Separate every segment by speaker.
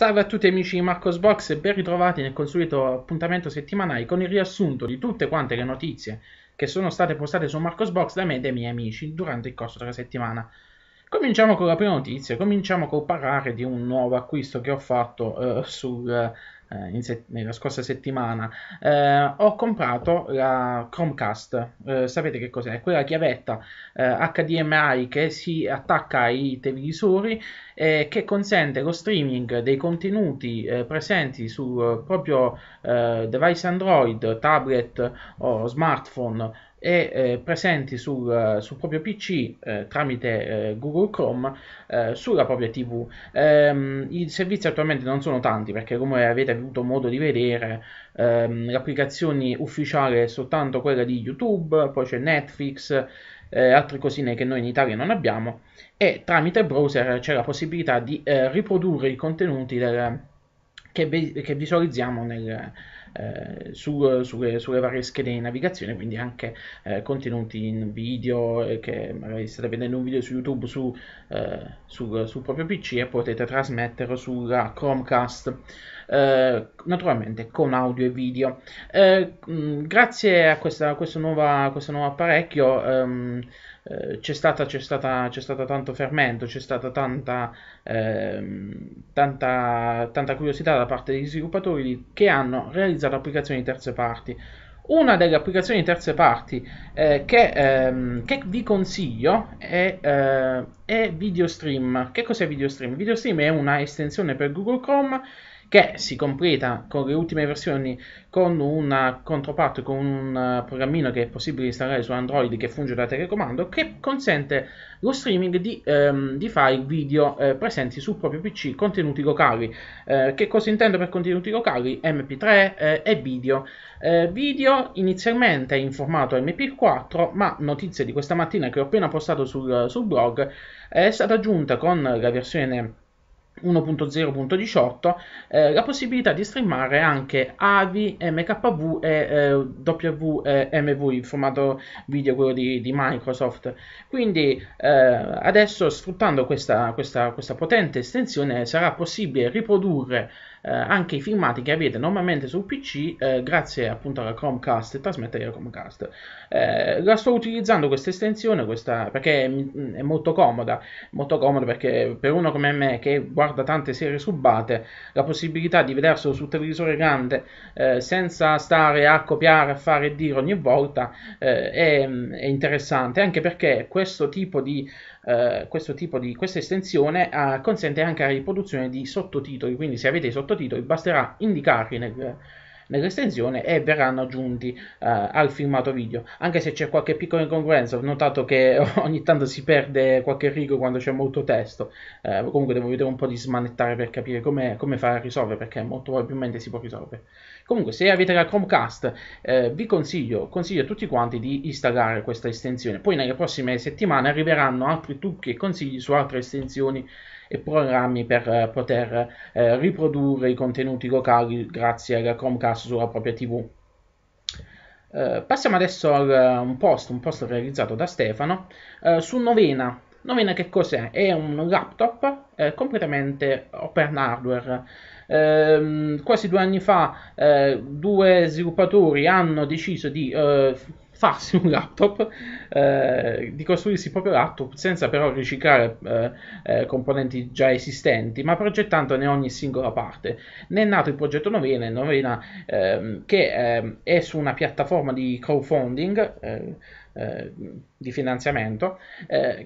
Speaker 1: Salve a tutti amici di Marcos Box e ben ritrovati nel consueto appuntamento settimanale con il riassunto di tutte quante le notizie che sono state postate su Marcos Box da me e dai miei amici durante il corso della settimana. Cominciamo con la prima notizia, cominciamo col parlare di un nuovo acquisto che ho fatto eh, sul, eh, se- nella scorsa settimana, eh, ho comprato la Chromecast. Eh, sapete che cos'è? Quella chiavetta HDMI eh, che si attacca ai televisori e che consente lo streaming dei contenuti eh, presenti sul eh, proprio device Android, tablet o smartphone e eh, presenti sul, eh, sul, proprio PC eh, tramite eh, Google Chrome eh, sulla propria TV. Ehm, I servizi attualmente non sono tanti perché, come avete avuto modo di vedere, ehm, l'applicazione ufficiale è soltanto quella di YouTube, poi c'è Netflix. Eh, altre cosine che noi in Italia non abbiamo e tramite browser c'è la possibilità di riprodurre i contenuti del, che, che, visualizziamo nel, eh, su, sulle, sulle, varie schede di navigazione, quindi anche eh, contenuti in video eh, che magari state vedendo un video su YouTube su, eh, sul, sul, proprio PC e potete trasmetterlo sulla Chromecast. Eh, naturalmente con audio e video mh, grazie a, questa, a questo nuovo apparecchio ehm, eh, c'è, stata, c'è, stata, c'è stato tanto fermento, c'è stata tanta, ehm, tanta, tanta, curiosità da parte degli sviluppatori che hanno realizzato applicazioni di terze parti. Una delle applicazioni di terze parti eh, che, ehm, che, vi consiglio è, eh, è VideoStream. Che cos'è VideoStream? VideoStream è una estensione per Google Chrome che si completa con le ultime versioni con una controparte, con un eh, programmino che è possibile installare su Android che funge da telecomando, che consente lo streaming di, ehm, di file video eh, presenti sul proprio PC, contenuti locali. Eh, che cosa intendo per contenuti locali? MP3 eh, e video. Eh, video inizialmente in formato MP4, ma notizie di questa mattina che ho appena postato sul, sul blog è stata aggiunta con la versione 1.0.18 eh, la possibilità di streamare anche AVI, MKV e eh, WMV, il formato video quello di, di Microsoft. Quindi eh, adesso sfruttando questa, questa, questa potente estensione sarà possibile riprodurre eh, anche i filmati che avete normalmente sul PC eh, grazie appunto alla Chromecast e trasmette via Chromecast. Eh, la sto utilizzando questa estensione questa, perché mm, è molto comoda, molto comoda perché per uno come me che guarda tante serie subate, la possibilità di vederselo sul televisore grande eh, senza stare a copiare, a fare e dire ogni volta eh, è, mm, è interessante, anche perché questo tipo di eh, questo tipo di questa estensione eh, consente anche la riproduzione di sottotitoli, quindi se avete i sottotitoli basterà indicarli nel, nell'estensione e verranno aggiunti eh, al filmato video. Anche se c'è qualche piccola incongruenza, ho notato che ogni tanto si perde qualche rigo quando c'è molto testo. Eh, comunque devo vedere un po' di smanettare per capire come, come fare a risolvere, perché molto probabilmente si può risolvere. Comunque, se avete la Chromecast, eh, vi consiglio, consiglio a tutti quanti di installare questa estensione. Poi nelle prossime settimane arriveranno altri trucchi e consigli su altre estensioni e programmi per eh, poter eh, riprodurre i contenuti locali grazie al Chromecast sulla propria TV. Eh, passiamo adesso a un post, un post realizzato da Stefano su Novena, Novena che cos'è? È un laptop eh, completamente open hardware. Eh, quasi due anni fa eh, due sviluppatori hanno deciso di farsi un laptop, eh, di costruirsi il proprio laptop senza però riciclare eh, eh, componenti già esistenti, ma progettandone ogni singola parte. Ne è nato il progetto Novena, Novena ehm, che eh, è su una piattaforma di crowdfunding. Eh, eh, di finanziamento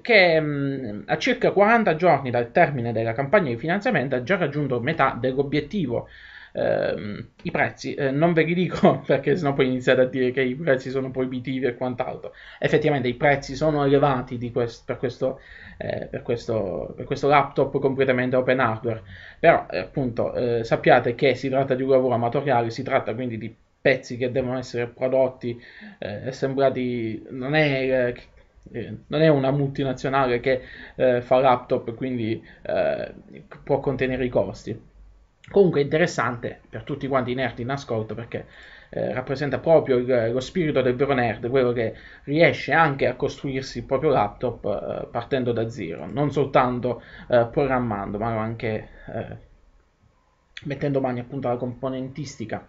Speaker 1: che mh, ehm, a circa 40 giorni dal termine della campagna di finanziamento ha già raggiunto metà dell'obiettivo Ehm, I prezzi, eh, non ve li dico perché sennò poi iniziate a dire che i prezzi sono proibitivi e quant'altro. Effettivamente i prezzi sono elevati quest- per, questo, eh, per, questo, per, questo, laptop completamente open hardware, però eh, appunto eh, sappiate che si tratta di un lavoro amatoriale, si tratta quindi di pezzi che devono essere prodotti, eh, assemblati, non è eh, eh, non è una multinazionale che eh, fa laptop, quindi eh, può contenere i costi. Comunque è interessante per tutti quanti i nerd in ascolto perché eh, rappresenta proprio il, lo spirito del vero nerd, quello che riesce anche a costruirsi il proprio laptop eh, partendo da zero, non soltanto eh, programmando, ma anche eh, mettendo mani appunto alla componentistica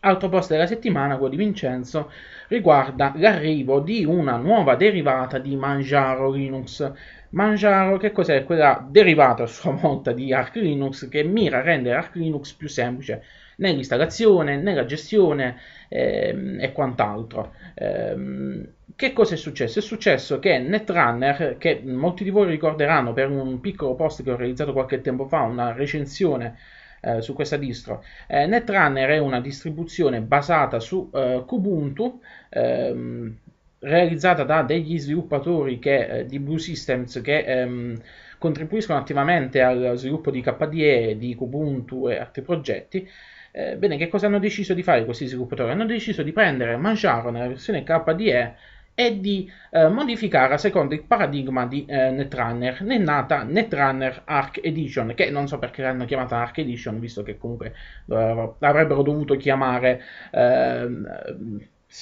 Speaker 1: Altro post della settimana, quello di Vincenzo, riguarda l'arrivo di una nuova derivata di Manjaro Linux. Manjaro che cos'è? Quella derivata a sua volta di Arch Linux che mira a rendere Arch Linux più semplice nell'installazione, nella gestione ehm, e quant'altro. Ehm, che cosa è successo? È successo che Netrunner, che molti di voi ricorderanno per un piccolo post che ho realizzato qualche tempo fa, una recensione eh, su questa distro. Eh, Netrunner è una distribuzione basata su eh, Kubuntu, ehm, realizzata da degli sviluppatori che, eh, di Blue Systems che ehm, contribuiscono attivamente allo sviluppo di KDE, di Kubuntu e altri progetti. Eh, bene, che cosa hanno deciso di fare questi sviluppatori? Hanno deciso di prendere Manjaro nella versione KDE e di eh, modificare secondo il paradigma di eh, Netrunner. Ne è nata Netrunner Arc Edition, che non so perché l'hanno chiamata Arc Edition, visto che comunque dovrebbero, eh, avrebbero dovuto chiamare... Eh,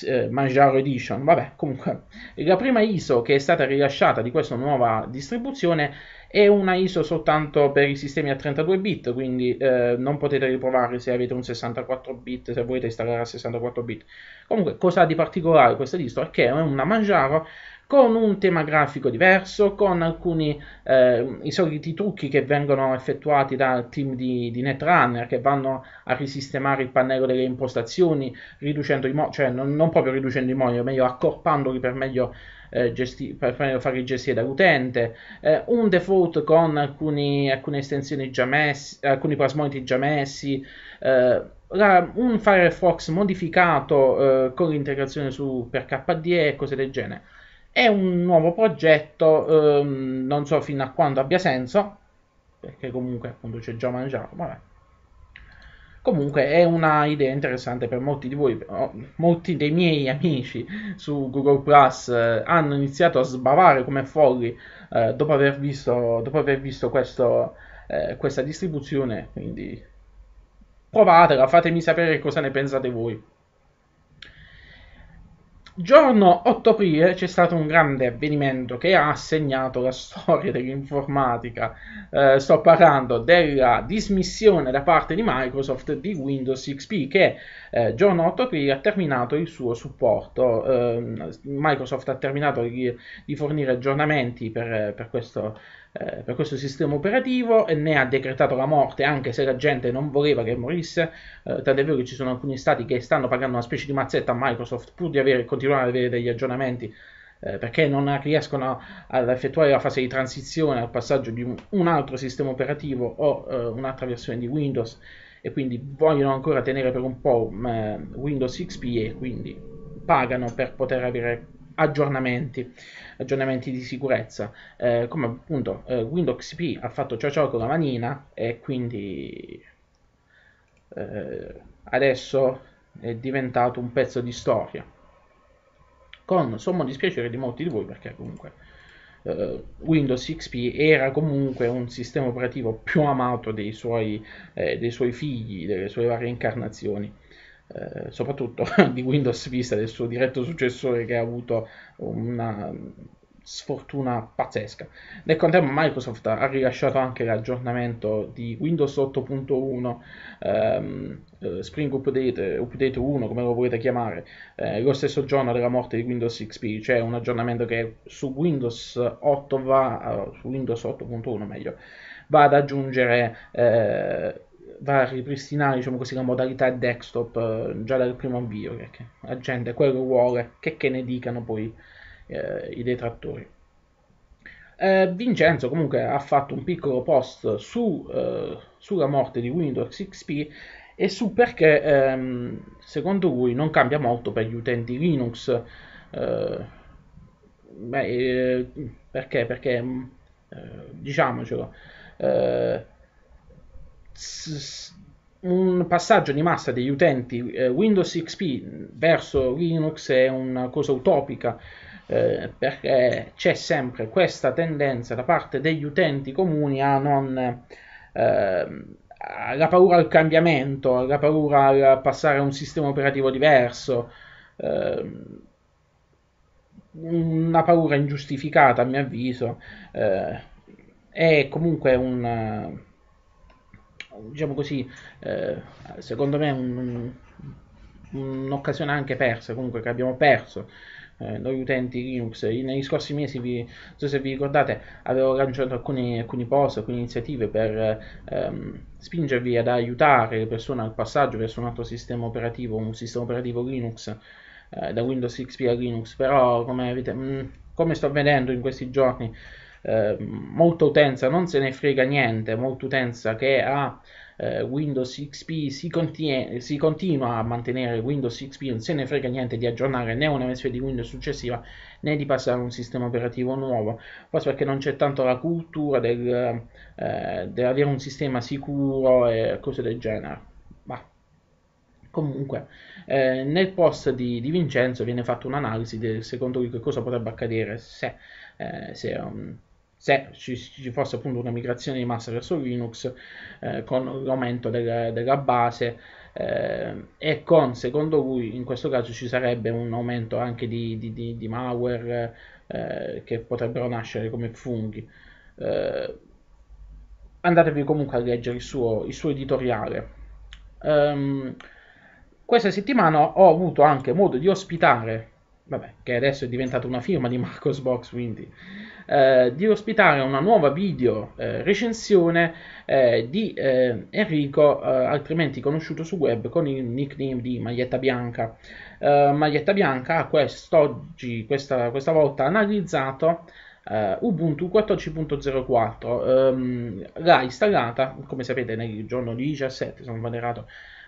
Speaker 1: eh, Manjaro Edition, vabbè, comunque la prima ISO che è stata rilasciata di questa nuova distribuzione è una ISO soltanto per i sistemi a 32 bit, quindi eh, non potete riprovare se avete un 64 bit, se volete installare a 64 bit. Comunque, cosa ha di particolare questa distro? È che è una Manjaro con un tema grafico diverso, con alcuni eh, i soliti trucchi che vengono effettuati dal team di, di Netrunner che vanno a risistemare il pannello delle impostazioni, riducendo i mo- cioè non, non proprio riducendo i modi, ma meglio accorpandoli per meglio eh, gesti- per farli gestire dall'utente, eh, un default con alcuni, alcune estensioni già messi, alcuni plasmoniti già messi, eh, la, un Firefox modificato eh, con l'integrazione su, per KDE e cose del genere. È un nuovo progetto, ehm, non so fino a quando abbia senso, perché comunque appunto c'è già mangiato, vabbè. Comunque è una idea interessante per molti di voi, molti dei miei amici su Google Plus eh, hanno iniziato a sbavare come folli eh, dopo, aver visto, dopo aver visto, questo, eh, questa distribuzione, quindi provatela, fatemi sapere cosa ne pensate voi. Giorno 8 aprile c'è stato un grande avvenimento che ha segnato la storia dell'informatica. Eh, sto parlando della dismissione da parte di Microsoft di Windows XP che eh, giorno 8 aprile ha terminato il suo supporto. Eh, Microsoft ha terminato di, di fornire aggiornamenti per, per questo eh, per questo sistema operativo e ne ha decretato la morte anche se la gente non voleva che morisse, eh, tant'è vero che ci sono alcuni stati che stanno pagando una specie di mazzetta a Microsoft pur di avere, continuare ad avere degli aggiornamenti eh, perché non riescono ad effettuare la fase di transizione al passaggio di un, un altro sistema operativo o eh, un'altra versione di Windows e quindi vogliono ancora tenere per un po' eh, Windows XP e quindi pagano per poter avere aggiornamenti, aggiornamenti di sicurezza, eh, come appunto eh, Windows XP ha fatto ciao ciao con la manina e quindi eh, adesso è diventato un pezzo di storia. Con sommo dispiacere di molti di voi perché comunque eh, Windows XP era comunque un sistema operativo più amato dei suoi, eh, dei suoi figli, delle sue varie incarnazioni. Eh, soprattutto di Windows Vista, del suo diretto successore che ha avuto una sfortuna pazzesca. Nel contempo Microsoft ha rilasciato anche l'aggiornamento di Windows 8.1, ehm, eh, Spring Update, eh, Update 1, come lo volete chiamare, eh, lo stesso giorno della morte di Windows XP, cioè un aggiornamento che su Windows 8 va, su Windows 8.1 meglio, va ad aggiungere eh, va a ripristinare diciamo così, la modalità desktop eh, già dal primo avvio, perché la gente quello vuole, che, che ne dicano poi eh, i detrattori. Eh, Vincenzo comunque ha fatto un piccolo post su, eh, sulla morte di Windows XP e su perché ehm, secondo lui non cambia molto per gli utenti Linux. Eh, beh, eh, perché? Perché mm, diciamocelo, un passaggio di massa degli utenti eh, Windows XP verso Linux è una cosa utopica eh, perché c'è sempre questa tendenza da parte degli utenti comuni a non eh, alla paura al cambiamento, alla paura a passare a un sistema operativo diverso, eh, una paura ingiustificata a mio avviso, eh, è comunque un diciamo così, eh, secondo me un, un'occasione anche persa, comunque che abbiamo perso. Eh, noi utenti Linux, negli scorsi mesi, vi, non so se vi ricordate, avevo lanciato alcuni, alcuni post, alcune iniziative per ehm, spingervi ad aiutare le persone al passaggio verso un altro sistema operativo, un sistema operativo Linux, eh, da Windows XP a Linux, però come, avete, mh, mm, come sto vedendo in questi giorni, eh, molta utenza non se ne frega niente, molta utenza che ha eh, Windows XP si, contiene, si, continua a mantenere Windows XP, non se ne frega niente di aggiornare né una versione di Windows successiva né di passare a un sistema operativo nuovo, forse perché non c'è tanto la cultura del, eh, dell'avere un sistema sicuro e cose del genere. Ma comunque eh, nel post di, di, Vincenzo viene fatta un'analisi del secondo lui che cosa potrebbe accadere se, eh, se um, se ci, ci, fosse appunto una migrazione di massa verso Linux eh, con l'aumento del, della base eh, e con, secondo lui, in questo caso ci sarebbe un aumento anche di, di, di, di malware eh, che potrebbero nascere come funghi. Eh, andatevi comunque a leggere il suo, il suo editoriale. Um, questa settimana ho avuto anche modo di ospitare, vabbè, che adesso è diventata una firma di Marcos Box, quindi eh, di ospitare una nuova video eh, recensione eh, di eh, Enrico, eh, altrimenti conosciuto su web con il nickname di Maglietta Bianca. Eh, Maglietta Bianca ha quest'oggi, questa, questa volta, analizzato Uh, Ubuntu 14.04 um, ehm, l'ha installata come sapete nel giorno 17 se non vado errato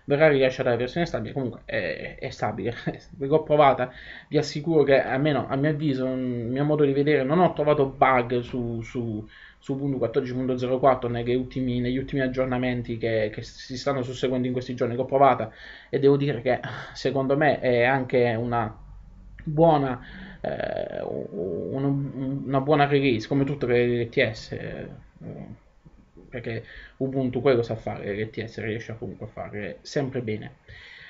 Speaker 1: Verrà rilasciata la versione stabile, comunque è, è stabile, l'ho provata, vi assicuro che almeno a mio avviso, a mm, mio modo di vedere, non ho trovato bug su, su, su Ubuntu 14.04 negli ultimi, negli ultimi aggiornamenti che, che, si stanno susseguendo in questi giorni, l'ho provata e devo dire che secondo me è anche una buona, eh, una, una buona release, come tutte le LTS eh, perché Ubuntu quello sa fare, l'ETS riesce comunque a fare sempre bene.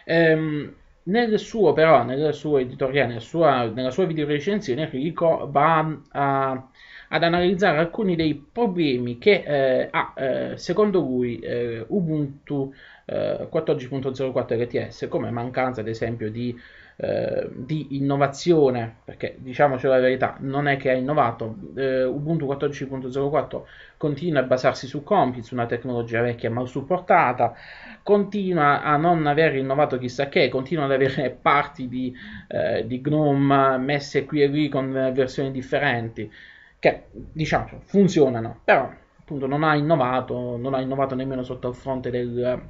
Speaker 1: Ehm, nel suo però, nel suo editoriale, nella sua, nella sua videorecensione, Rico va a, ad analizzare alcuni dei problemi che eh, ha, eh, secondo lui, eh, Ubuntu 14.04 eh, LTS, come mancanza ad esempio di eh, di innovazione, perché diciamocelo la verità, non è che ha innovato, eh, Ubuntu 14.04 continua a basarsi su compiti, una tecnologia vecchia mal supportata, continua a non aver innovato chissà che, continua ad avere parti di, eh, di GNOME messe qui e lì con versioni differenti, che diciamo funzionano, però appunto non ha innovato, non ha innovato nemmeno sotto il fronte del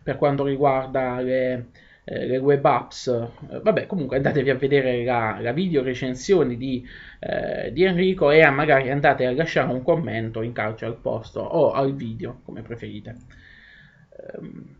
Speaker 1: per quanto riguarda le, eh, le web apps, eh, vabbè comunque andatevi a vedere la, la video recensione di, eh, di, Enrico e magari andate a lasciare un commento in calcio al posto o al video come preferite. Ehm,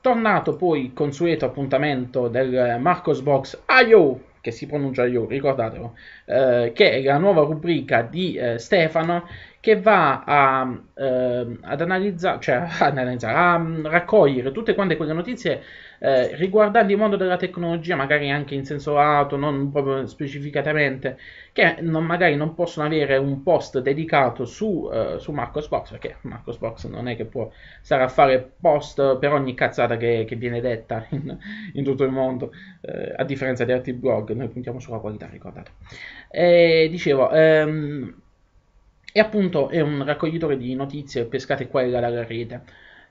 Speaker 1: tornato poi il consueto appuntamento del Marcos Box IO che si pronuncia io, ricordatelo, eh, che è la nuova rubrica di Stefano che va a, ehm, ad analizzare, cioè analizza, a mm, raccogliere tutte quante quelle notizie eh, riguardanti il mondo della tecnologia, magari anche in senso lato, non proprio specificatamente, che non, magari non possono avere un post dedicato su, eh, su Marcos Box, perché Marcos Box non è che può stare a fare post per ogni cazzata che, che viene detta in, in, tutto il mondo, eh, a differenza di altri blog, noi puntiamo sulla qualità, ricordate. E, eh, dicevo, ehm, e appunto è un raccoglitore di notizie pescate qua e là dalla rete.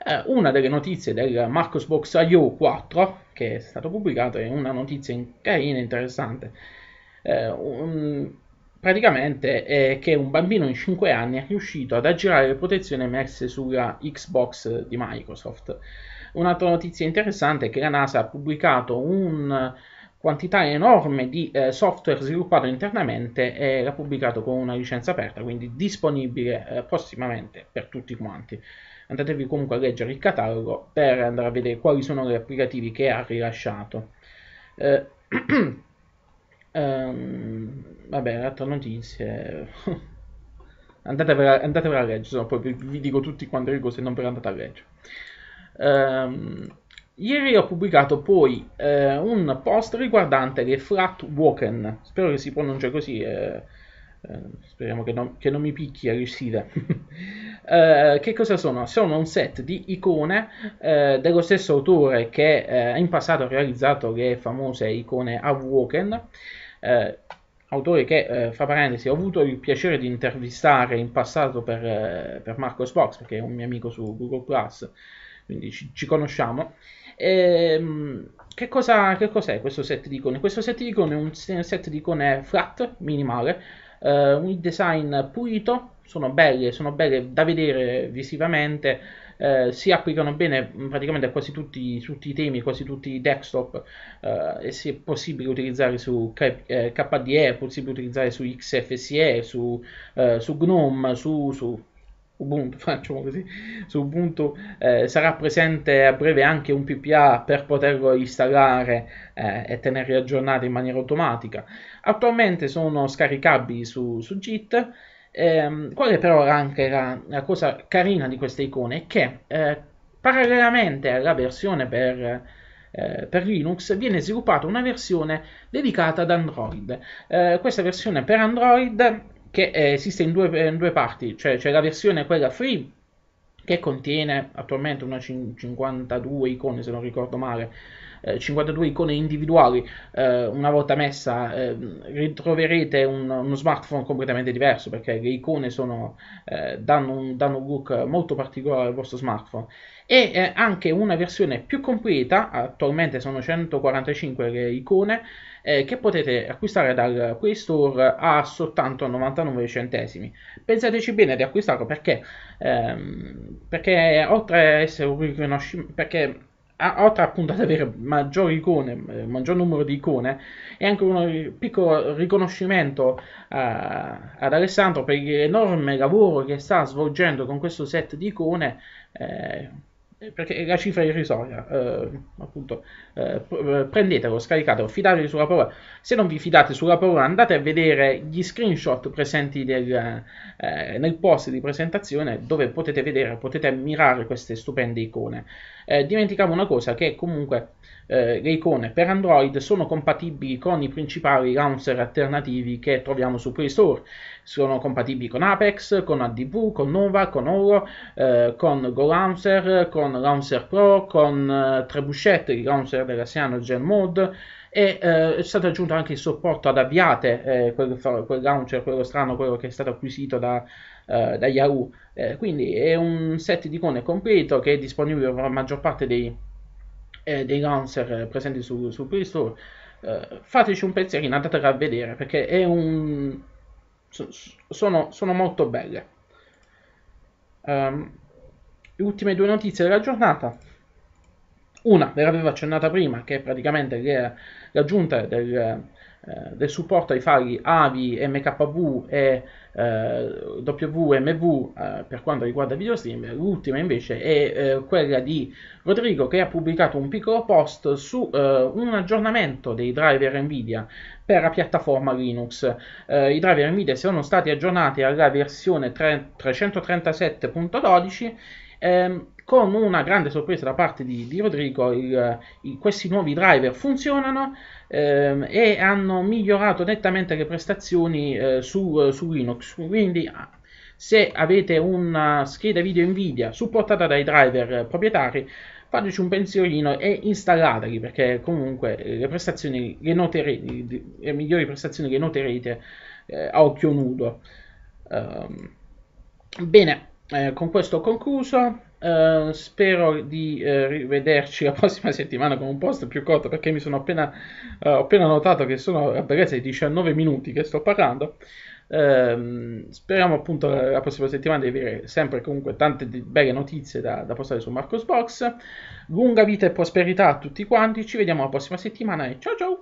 Speaker 1: Eh, una delle notizie del Marcosbox IO 4 che è stato pubblicato è una notizia carina e interessante. Eh, um, praticamente è che un bambino di 5 anni è riuscito ad aggirare le protezioni emerse sulla Xbox di Microsoft. Un'altra notizia interessante è che la NASA ha pubblicato un quantità enorme di eh, software sviluppato internamente e l'ha pubblicato con una licenza aperta, quindi disponibile eh, prossimamente per tutti quanti. Andatevi comunque a leggere il catalogo per andare a vedere quali sono gli applicativi che ha rilasciato. Eh, ehm, vabbè, altre notizie. andatevela, andatevela a leggere, poi vi, vi dico tutti quando le cose non ve per andate a leggere. Ehm, Ieri ho pubblicato poi eh, un post riguardante le Flat Woken. spero che si pronuncia così, eh, eh, speriamo che non, che non, mi picchi a riuscire. Eh, che cosa sono? Sono un set di icone eh, dello stesso autore che eh, in passato ha realizzato le famose icone Avwoken, autore che, fra parentesi, ho avuto il piacere di intervistare in passato per, per Marcos Box, perché è un mio amico su Google ⁇ Plus, quindi ci, ci conosciamo. Ehm, che, cosa, che, cos'è questo set di icone? Questo set di icone è un set di icone flat, minimale, eh, un design pulito, sono belle, sono belle da vedere visivamente, eh, si applicano bene praticamente a quasi tutti, tutti i temi, quasi tutti i desktop eh, e se è possibile utilizzare su K, eh, KDE, è possibile utilizzare su XFSE, su, eh, su GNOME, su, su Ubuntu, facciamo così, su Ubuntu eh, sarà presente a breve anche un PPA per poterlo installare eh, e tenerli aggiornato in maniera automatica. Attualmente sono scaricabili su, su Git. Ehm, qual è però anche la, la, cosa carina di queste icone? È che eh, parallelamente alla versione per eh, per Linux viene sviluppata una versione dedicata ad Android. Eh, questa versione per Android che eh, esiste in due, in due, parti, cioè c'è la versione quella free che contiene attualmente una 52 icone se non ricordo male 52 eh, icone individuali, eh, una volta messa eh, ritroverete un, uno smartphone completamente diverso perché le icone sono, eh, danno, un, danno, un, look molto particolare al vostro smartphone. E anche una versione più completa, attualmente sono 145 le icone, che potete acquistare dal Play Store a soltanto 99 centesimi. Pensateci bene di acquistarlo perché, ehm, perché oltre a essere un riconoscimento, perché oltre appunto ad avere maggiori icone, eh, maggior numero di icone, e anche un piccolo riconoscimento a, eh, ad Alessandro per l'enorme lavoro che sta svolgendo con questo set di icone. Eh, eh perché la cifra è irrisoria, eh, appunto, eh, prendetelo, scaricatelo, fidatevi sulla parola. Se non vi fidate sulla parola, andate a vedere gli screenshot presenti del, eh, nel post di presentazione dove potete vedere, potete ammirare queste stupende icone. Eh, dimenticavo una cosa che comunque eh, le icone per Android sono compatibili con i principali launcher alternativi che troviamo su Play Store. Sono compatibili con Apex, con ADV, con Nova, con Oro, eh, con Go Launcher, con Launcher Pro, con eh, Trebuchet, il launcher della Gen Mode e eh, è stato aggiunto anche il supporto ad avviate, eh, quel, quel, launcher, quello strano, quello che è stato acquisito da, eh, da Yahoo. Eh, quindi è un set di icone completo che è disponibile per la maggior parte dei, eh, dei launcher presenti su, su Play Store. Eh, fateci un pensierino, andatela a vedere perché è un... sono, sono molto belle. Um, le ultime due notizie della giornata. Una ve l'avevo accennata prima, che è praticamente l'aggiunta del, eh, del supporto ai file AVI, MKV e eh, WMV eh, per quanto riguarda VideoStream, l'ultima invece è eh, quella di Rodrigo che ha pubblicato un piccolo post su eh, un aggiornamento dei driver Nvidia per la piattaforma Linux. Eh, I driver Nvidia sono stati aggiornati alla versione 3, 337.12 Ehm, con una grande sorpresa da parte di, di Rodrigo, il, il, questi nuovi driver funzionano ehm, e hanno migliorato nettamente le prestazioni eh, su, su, Linux. Quindi, ah, se avete una scheda video Nvidia supportata dai driver proprietari, fateci un pensierino e installateli perché comunque eh, le prestazioni le noterete, le migliori prestazioni le noterete eh, a occhio nudo. Um, bene, eh, con questo ho concluso. Eh, spero di eh, rivederci la prossima settimana con un post più corto perché mi sono appena, eh, ho appena notato che sono a bellezza di 19 minuti che sto parlando. Ehm, speriamo appunto la, la, prossima settimana di avere sempre comunque tante belle notizie da, da postare su Marcos Box. Lunga vita e prosperità a tutti quanti. Ci vediamo la prossima settimana e ciao ciao!